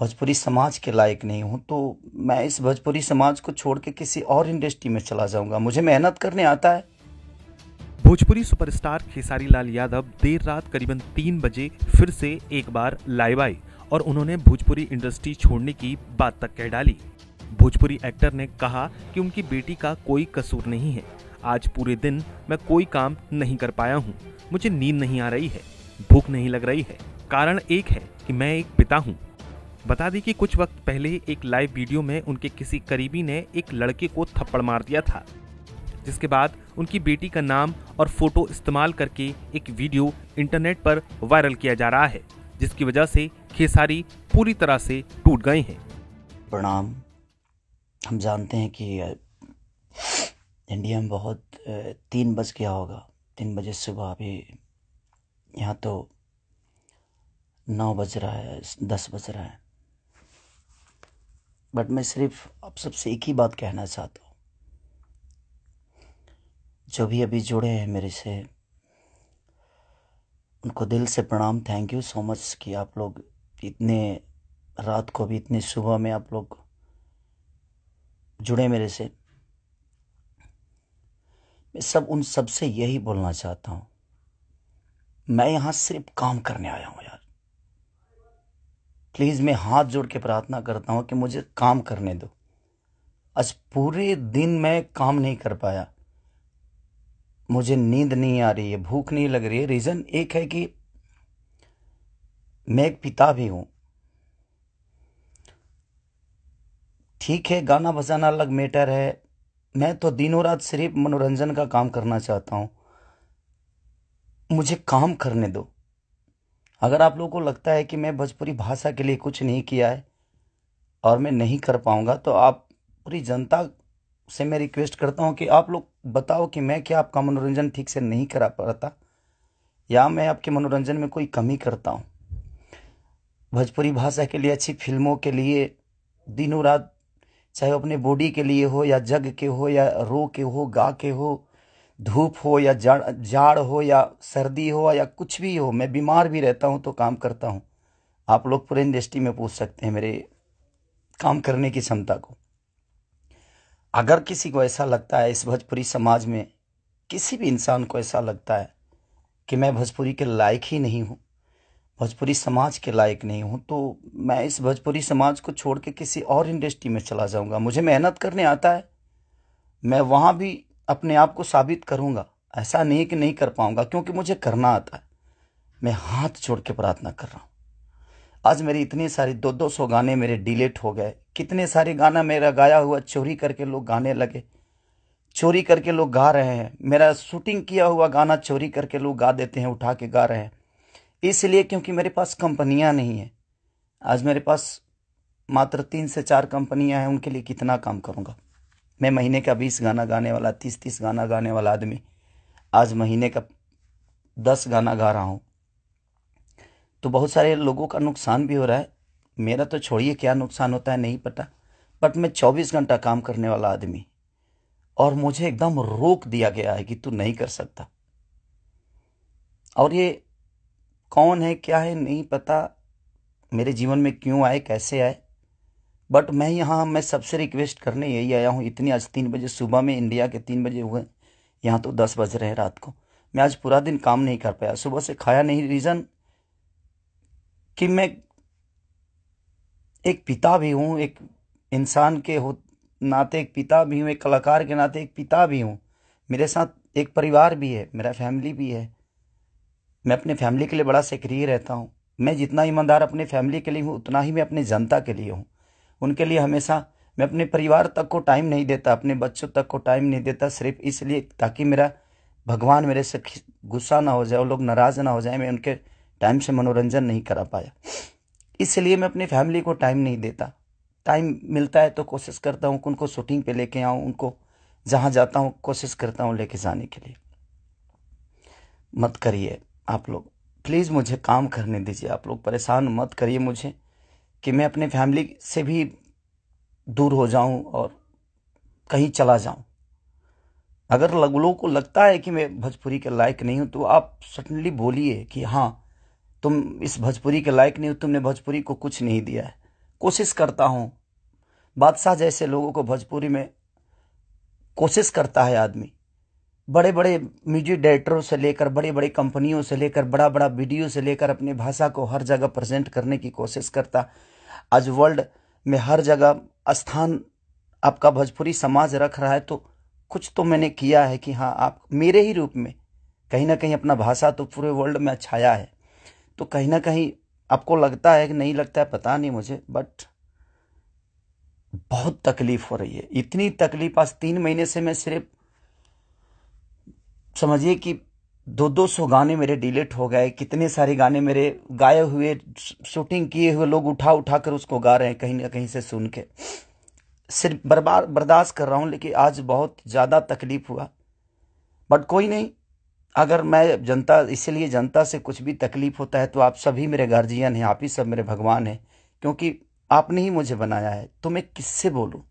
भोजपुरी समाज के लायक नहीं हूँ तो मैं इस भोजपुरी समाज को छोड़ के किसी और इंडस्ट्री में चला जाऊंगा मुझे मेहनत करने आता है भोजपुरी सुपरस्टार खेसारी लाल यादव देर रात करीबन तीन बजे फिर से एक बार लाइव आई और उन्होंने भोजपुरी इंडस्ट्री छोड़ने की बात तक कह डाली भोजपुरी एक्टर ने कहा कि उनकी बेटी का कोई कसूर नहीं है आज पूरे दिन मैं कोई काम नहीं कर पाया हूँ मुझे नींद नहीं आ रही है भूख नहीं लग रही है कारण एक है कि मैं एक पिता हूँ बता दें कि कुछ वक्त पहले ही एक लाइव वीडियो में उनके किसी करीबी ने एक लड़के को थप्पड़ मार दिया था जिसके बाद उनकी बेटी का नाम और फोटो इस्तेमाल करके एक वीडियो इंटरनेट पर वायरल किया जा रहा है जिसकी वजह से खेसारी पूरी तरह से टूट गए हैं प्रणाम हम जानते हैं कि इंडिया में बहुत तीन बज गया होगा तीन बजे सुबह अभी यहाँ तो नौ बज रहा है दस बज रहा है बट मैं सिर्फ आप सबसे एक ही बात कहना चाहता हूँ जो भी अभी जुड़े हैं मेरे से उनको दिल से प्रणाम थैंक यू सो मच कि आप लोग इतने रात को भी इतने सुबह में आप लोग जुड़े मेरे से मैं सब उन सब से यही बोलना चाहता हूँ मैं यहाँ सिर्फ काम करने आया हूँ प्लीज़ मैं हाथ जोड़ के प्रार्थना करता हूँ कि मुझे काम करने दो आज पूरे दिन मैं काम नहीं कर पाया मुझे नींद नहीं आ रही है भूख नहीं लग रही है रीज़न एक है कि मैं एक पिता भी हूँ ठीक है गाना बजाना अलग मैटर है मैं तो दिनों रात सिर्फ मनोरंजन का काम करना चाहता हूँ मुझे काम करने दो अगर आप लोगों को लगता है कि मैं भोजपुरी भाषा के लिए कुछ नहीं किया है और मैं नहीं कर पाऊँगा तो आप पूरी जनता से मैं रिक्वेस्ट करता हूँ कि आप लोग बताओ कि मैं क्या आपका मनोरंजन ठीक से नहीं करा पाता या मैं आपके मनोरंजन में कोई कमी करता हूँ भोजपुरी भाषा के लिए अच्छी फिल्मों के लिए दिनों रात चाहे अपने बॉडी के लिए हो या जग के हो या रो के हो गा के हो धूप हो या जाड़ हो या सर्दी हो या कुछ भी हो मैं बीमार भी रहता हूँ तो काम करता हूँ आप लोग पूरे इंडस्ट्री में पूछ सकते हैं मेरे काम करने की क्षमता को अगर किसी को ऐसा लगता है इस भोजपुरी समाज में किसी भी इंसान को ऐसा लगता है कि मैं भोजपुरी के लायक ही नहीं हूँ भोजपुरी समाज के लायक नहीं हूँ तो मैं इस भोजपुरी समाज को छोड़ के किसी और इंडस्ट्री में चला जाऊँगा मुझे मेहनत करने आता है मैं वहाँ भी अपने आप को साबित करूँगा ऐसा नहीं कि नहीं कर पाऊंगा क्योंकि मुझे करना आता है मैं हाथ छोड़ के प्रार्थना कर रहा हूं आज मेरी इतनी सारी दो दो सौ गाने मेरे डिलेट हो गए कितने सारे गाना मेरा गाया हुआ चोरी करके लोग गाने लगे चोरी करके लोग गा रहे हैं मेरा शूटिंग किया हुआ गाना चोरी करके लोग गा देते हैं उठा के गा रहे हैं इसलिए क्योंकि मेरे पास कंपनियां नहीं है आज मेरे पास मात्र तीन से चार कंपनियां हैं उनके लिए कितना काम करूंगा मैं महीने का बीस गाना गाने वाला तीस तीस गाना गाने वाला आदमी आज महीने का दस गाना गा रहा हूँ तो बहुत सारे लोगों का नुकसान भी हो रहा है मेरा तो छोड़िए क्या नुकसान होता है नहीं पता बट मैं चौबीस घंटा काम करने वाला आदमी और मुझे एकदम रोक दिया गया है कि तू नहीं कर सकता और ये कौन है क्या है नहीं पता मेरे जीवन में क्यों आए कैसे आए बट मैं यहाँ मैं सबसे रिक्वेस्ट करने यही आया हूँ इतनी आज तीन बजे सुबह में इंडिया के तीन बजे हुए यहाँ तो दस बज रहे हैं रात को मैं आज पूरा दिन काम नहीं कर पाया सुबह से खाया नहीं रीज़न कि मैं एक पिता भी हूँ एक इंसान के हो नाते एक पिता भी हूँ एक कलाकार के नाते एक पिता भी हूँ मेरे साथ एक परिवार भी है मेरा फैमिली भी है मैं अपने फैमिली के लिए बड़ा सक्रिय रहता हूँ मैं जितना ईमानदार अपने फैमिली के लिए हूँ उतना ही मैं अपने जनता के लिए हूँ उनके लिए हमेशा मैं अपने परिवार तक को टाइम नहीं देता अपने बच्चों तक को टाइम नहीं देता सिर्फ इसलिए ताकि मेरा भगवान मेरे से गुस्सा ना हो जाए वो लोग नाराज़ ना हो जाए मैं उनके टाइम से मनोरंजन नहीं करा पाया इसलिए मैं अपनी फैमिली को टाइम नहीं देता टाइम मिलता है तो कोशिश करता हूँ उनको शूटिंग पे लेके आऊँ उनको जहाँ जाता हूँ कोशिश करता हूँ लेके जाने के लिए मत करिए आप लोग प्लीज़ मुझे काम करने दीजिए आप लोग परेशान मत करिए मुझे कि मैं अपने फैमिली से भी दूर हो जाऊं और कहीं चला जाऊं अगर लोगों को लगता है कि मैं भोजपुरी के लायक नहीं हूं तो आप सडनली बोलिए कि हाँ तुम इस भोजपुरी के लायक नहीं हो तुमने भोजपुरी को कुछ नहीं दिया है कोशिश करता हूँ बादशाह जैसे लोगों को भोजपुरी में कोशिश करता है आदमी बड़े बड़े म्यूजिक डायरेक्टरों से लेकर बड़े बड़े कंपनियों से लेकर बड़ा बड़ा वीडियो से लेकर अपनी भाषा को हर जगह प्रेजेंट करने की कोशिश करता आज वर्ल्ड में हर जगह स्थान आपका भोजपुरी समाज रख रहा है तो कुछ तो मैंने किया है कि हाँ आप मेरे ही रूप में कहीं ना कहीं अपना भाषा तो पूरे वर्ल्ड में छाया है तो कहीं ना कहीं आपको लगता है कि नहीं लगता है पता नहीं मुझे बट बहुत तकलीफ हो रही है इतनी तकलीफ आज तीन महीने से मैं सिर्फ समझिए कि दो दो सौ गाने मेरे डिलीट हो गए कितने सारे गाने मेरे गाए हुए शूटिंग किए हुए लोग उठा उठा कर उसको गा रहे हैं कहीं ना कहीं से सुन के सिर्फ बर्बाद बर्दाश्त कर रहा हूँ लेकिन आज बहुत ज़्यादा तकलीफ हुआ बट कोई नहीं अगर मैं जनता इसलिए जनता से कुछ भी तकलीफ होता है तो आप सभी मेरे गार्जियन हैं आप ही सब मेरे भगवान हैं क्योंकि आपने ही मुझे बनाया है तो मैं किससे बोलूँ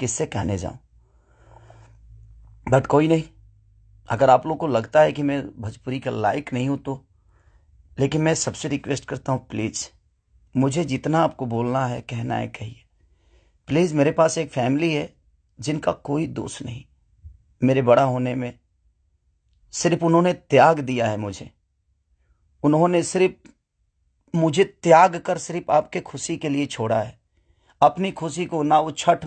किससे कहने जाऊँ बट कोई नहीं अगर आप लोग को लगता है कि मैं भोजपुरी का लायक नहीं हूँ तो लेकिन मैं सबसे रिक्वेस्ट करता हूँ प्लीज़ मुझे जितना आपको बोलना है कहना है कहिए प्लीज़ मेरे पास एक फैमिली है जिनका कोई दोष नहीं मेरे बड़ा होने में सिर्फ उन्होंने त्याग दिया है मुझे उन्होंने सिर्फ मुझे त्याग कर सिर्फ आपके खुशी के लिए छोड़ा है अपनी खुशी को ना वो छठ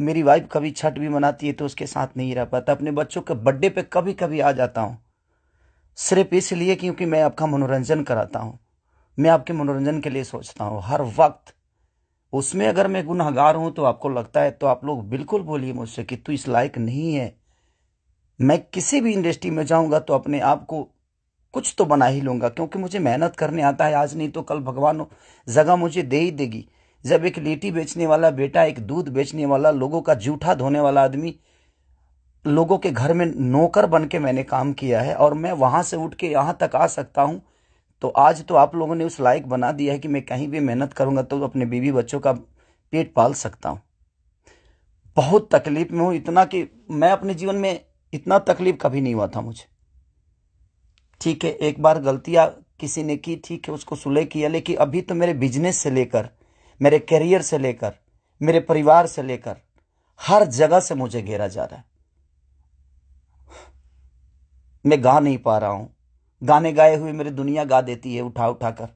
मेरी वाइफ कभी छठ भी मनाती है तो उसके साथ नहीं रह पाता अपने बच्चों के बर्थडे पे कभी कभी आ जाता हूँ सिर्फ इसलिए क्योंकि मैं आपका मनोरंजन कराता हूँ मैं आपके मनोरंजन के लिए सोचता हूँ हर वक्त उसमें अगर मैं गुनहगार हूँ तो आपको लगता है तो आप लोग बिल्कुल बोलिए मुझसे कि तू इस लायक नहीं है मैं किसी भी इंडस्ट्री में जाऊँगा तो अपने आप को कुछ तो बना ही लूंगा क्योंकि मुझे मेहनत करने आता है आज नहीं तो कल भगवान जगह मुझे दे ही देगी जब एक लेटी बेचने वाला बेटा एक दूध बेचने वाला लोगों का जूठा धोने वाला आदमी लोगों के घर में नौकर बन के मैंने काम किया है और मैं वहां से उठ के यहां तक आ सकता हूं तो आज तो आप लोगों ने उस लायक बना दिया है कि मैं कहीं भी मेहनत करूंगा तो अपने बीवी बच्चों का पेट पाल सकता हूं बहुत तकलीफ में हूं इतना कि मैं अपने जीवन में इतना तकलीफ कभी नहीं हुआ था मुझे ठीक है एक बार गलतियां किसी ने की ठीक है उसको सुलह किया लेकिन अभी तो मेरे बिजनेस से लेकर मेरे करियर से लेकर मेरे परिवार से लेकर हर जगह से मुझे घेरा जा रहा है मैं गा नहीं पा रहा हूं गाने गाए हुए मेरी दुनिया गा देती है उठा उठा कर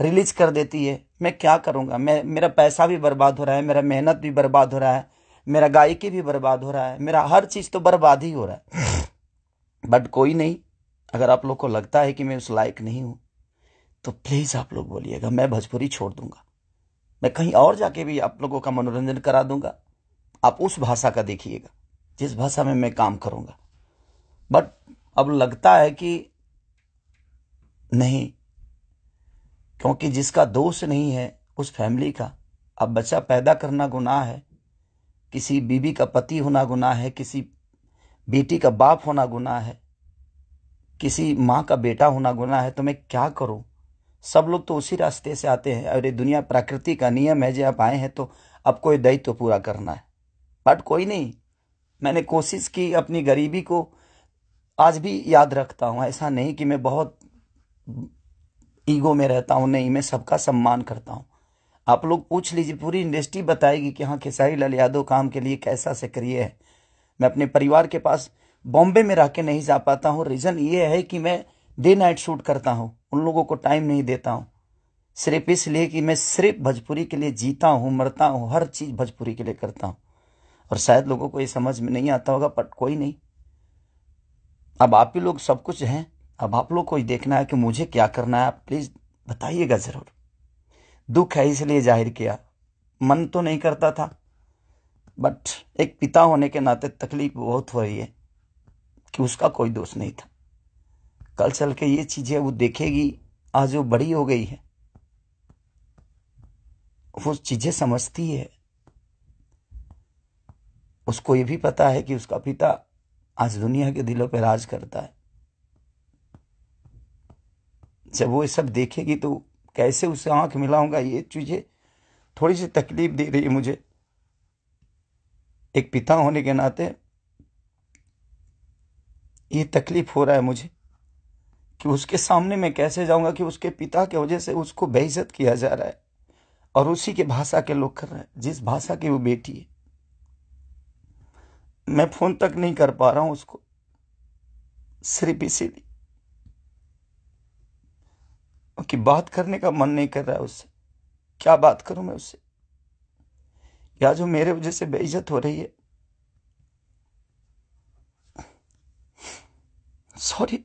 रिलीज कर देती है मैं क्या करूंगा मैं मेरा पैसा भी बर्बाद हो रहा है मेरा मेहनत भी बर्बाद हो रहा है मेरा गायकी भी बर्बाद हो रहा है मेरा हर चीज़ तो बर्बाद ही हो रहा है बट कोई नहीं अगर आप लोग को लगता है कि मैं उस लायक नहीं हूं तो प्लीज़ आप लोग बोलिएगा मैं भोजपुरी छोड़ दूंगा मैं कहीं और जाके भी आप लोगों का मनोरंजन करा दूंगा आप उस भाषा का देखिएगा जिस भाषा में मैं काम करूंगा बट अब लगता है कि नहीं क्योंकि जिसका दोष नहीं है उस फैमिली का अब बच्चा पैदा करना गुनाह है किसी बीबी का पति होना गुनाह है किसी बेटी का बाप होना गुनाह है किसी माँ का बेटा होना गुनाह है तो मैं क्या करूं सब लोग तो उसी रास्ते से आते हैं अरे दुनिया प्रकृति का नियम है जो आप आए हैं तो आपको ये दायित्व तो पूरा करना है बट कोई नहीं मैंने कोशिश की अपनी गरीबी को आज भी याद रखता हूँ ऐसा नहीं कि मैं बहुत ईगो में रहता हूँ नहीं मैं सबका सम्मान करता हूँ आप लोग पूछ लीजिए पूरी इंडस्ट्री बताएगी कि हाँ खेसारी लाल यादव काम के लिए कैसा सक्रिय है मैं अपने परिवार के पास बॉम्बे में रह के नहीं जा पाता हूँ रीज़न ये है कि मैं डे नाइट शूट करता हूँ उन लोगों को टाइम नहीं देता हूँ सिर्फ इसलिए कि मैं सिर्फ भोजपुरी के लिए जीता हूँ मरता हूँ हर चीज़ भोजपुरी के लिए करता हूँ और शायद लोगों को ये समझ में नहीं आता होगा बट कोई नहीं अब आप ही लोग सब कुछ हैं अब आप लोग को ही देखना है कि मुझे क्या करना है आप प्लीज़ बताइएगा ज़रूर दुख है इसलिए जाहिर किया मन तो नहीं करता था बट एक पिता होने के नाते तकलीफ बहुत हो रही है कि उसका कोई दोष नहीं था कल चल के ये चीज़ें वो देखेगी आज वो बड़ी हो गई है वो चीज़ें समझती है उसको ये भी पता है कि उसका पिता आज दुनिया के दिलों पर राज करता है जब वो ये सब देखेगी तो कैसे उसे आंख मिलाऊंगा ये चीज़ें थोड़ी सी तकलीफ दे रही है मुझे एक पिता होने के नाते ये तकलीफ हो रहा है मुझे कि उसके सामने मैं कैसे जाऊंगा कि उसके पिता के वजह से उसको बेइज्जत किया जा रहा है और उसी के भाषा के लोग कर रहे हैं जिस भाषा की वो बेटी है मैं फोन तक नहीं कर पा रहा हूं उसको सिर्फ इसीलिए कि बात करने का मन नहीं कर रहा है उससे क्या बात करूं मैं उससे या जो मेरे वजह से बेइज्जत हो रही है सॉरी